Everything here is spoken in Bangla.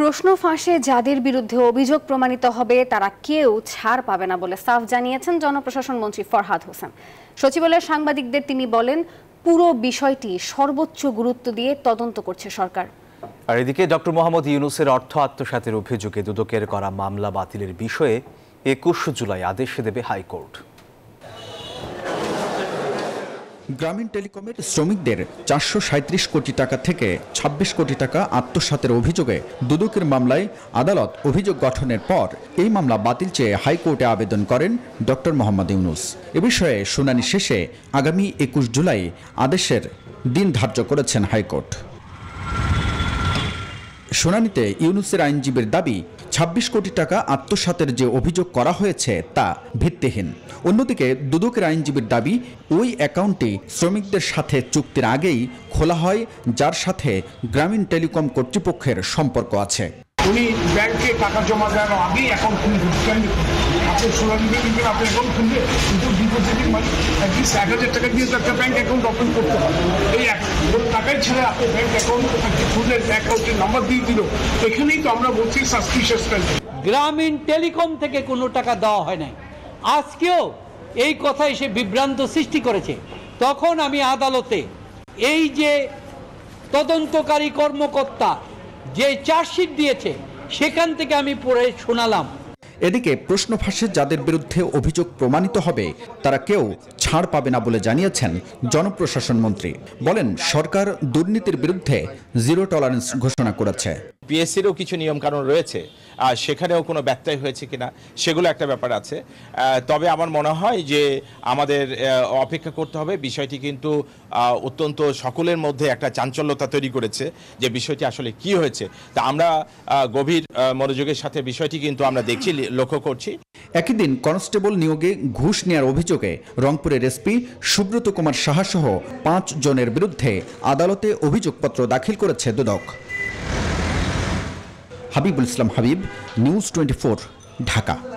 প্রশ্ন ফাঁসে যাদের বিরুদ্ধে অভিযোগ প্রমাণিত হবে তারা কেউ ছাড় পাবে না বলে সাফ জানিয়েছেন জনপ্রশাসন মন্ত্রী ফরহাদ হোসেন সচিবালয়ের সাংবাদিকদের তিনি বলেন পুরো বিষয়টি সর্বোচ্চ গুরুত্ব দিয়ে তদন্ত করছে সরকার আর এদিকে ডক্টর মোহাম্মদ ইউনুসের অর্থ আত্মসাতের অভিযোগে দুদকের করা মামলা বাতিলের বিষয়ে একুশ জুলাই আদেশ দেবে হাইকোর্ট গ্রামীণ টেলিকমের শ্রমিকদের চারশো কোটি টাকা থেকে ২৬ কোটি টাকা আত্মসাতের অভিযোগে দুদকের মামলায় আদালত অভিযোগ গঠনের পর এই মামলা বাতিল চেয়ে হাইকোর্টে আবেদন করেন ড মোহাম্মদ ইউনুস এ বিষয়ে শুনানি শেষে আগামী একুশ জুলাই আদেশের দিন ধার্য করেছেন হাইকোর্ট শুনানিতে ইউনুসের আইনজীবীর দাবি ২৬ কোটি টাকা আত্মসাতের যে অভিযোগ করা হয়েছে তা ভিত্তিহীন অন্যদিকে দুদকের আইনজীবীর দাবি ওই অ্যাকাউন্টটি শ্রমিকদের সাথে চুক্তির আগেই খোলা হয় যার সাথে গ্রামীণ টেলিকম কর্তৃপক্ষের সম্পর্ক আছে উনি ব্যাংকে টাকা জমা দেওয়ার আগেই অ্যাকাউন্ট খুলে আপনি কিন্তু আপনি অ্যাকাউন্ট কিন্তু মানে এক হাজার টাকা দিয়ে তো একটা ব্যাংক অ্যাকাউন্ট ওপেন করতে পারবে এবং টাকাই ছেড়ে আপনি ব্যাংক অ্যাকাউন্ট খুললেন অ্যাকাউন্টের নাম্বার দিয়ে দিল এখানেই তো আমরা বলছি সাসপিশিয়াস ব্যাংকিং গ্রামীণ টেলিকম থেকে কোনো টাকা দেওয়া হয় নাই আজকেও এই কথায় এসে বিভ্রান্ত সৃষ্টি করেছে তখন আমি আদালতে এই যে তদন্তকারী কর্মকর্তা যে চার্জশিট দিয়েছে সেখান থেকে আমি পড়ে শোনালাম এদিকে প্রশ্ন ফাঁসে যাদের বিরুদ্ধে অভিযোগ প্রমাণিত হবে তারা কেউ ছাড় পাবে না বলে জানিয়েছেন জনপ্রশাসন মন্ত্রী বলেন সরকার দুর্নীতির বিরুদ্ধে জিরো টলারেন্স ঘোষণা করেছে পিএসসিরও কিছু নিয়মকানুন রয়েছে আর সেখানেও কোনো ব্যত্যয় হয়েছে কিনা সেগুলো একটা ব্যাপার আছে তবে আমার মনে হয় যে আমাদের অপেক্ষা করতে হবে বিষয়টি কিন্তু অত্যন্ত সকলের মধ্যে একটা চাঞ্চল্যতা তৈরি করেছে যে বিষয়টি আসলে কি হয়েছে তা আমরা গভীর মনোযোগের সাথে বিষয়টি কিন্তু আমরা দেখছি লক্ষ্য করছি একই দিন কনস্টেবল নিয়োগে ঘুষ নেয়ার অভিযোগে রংপুরের এসপি সুব্রত কুমার সাহা সহ পাঁচ জনের বিরুদ্ধে আদালতে অভিযোগপত্র দাখিল করেছে দুদক হাবিবুল ইসলাম হাবিব নিউজ টোয়েন্টি ঢাকা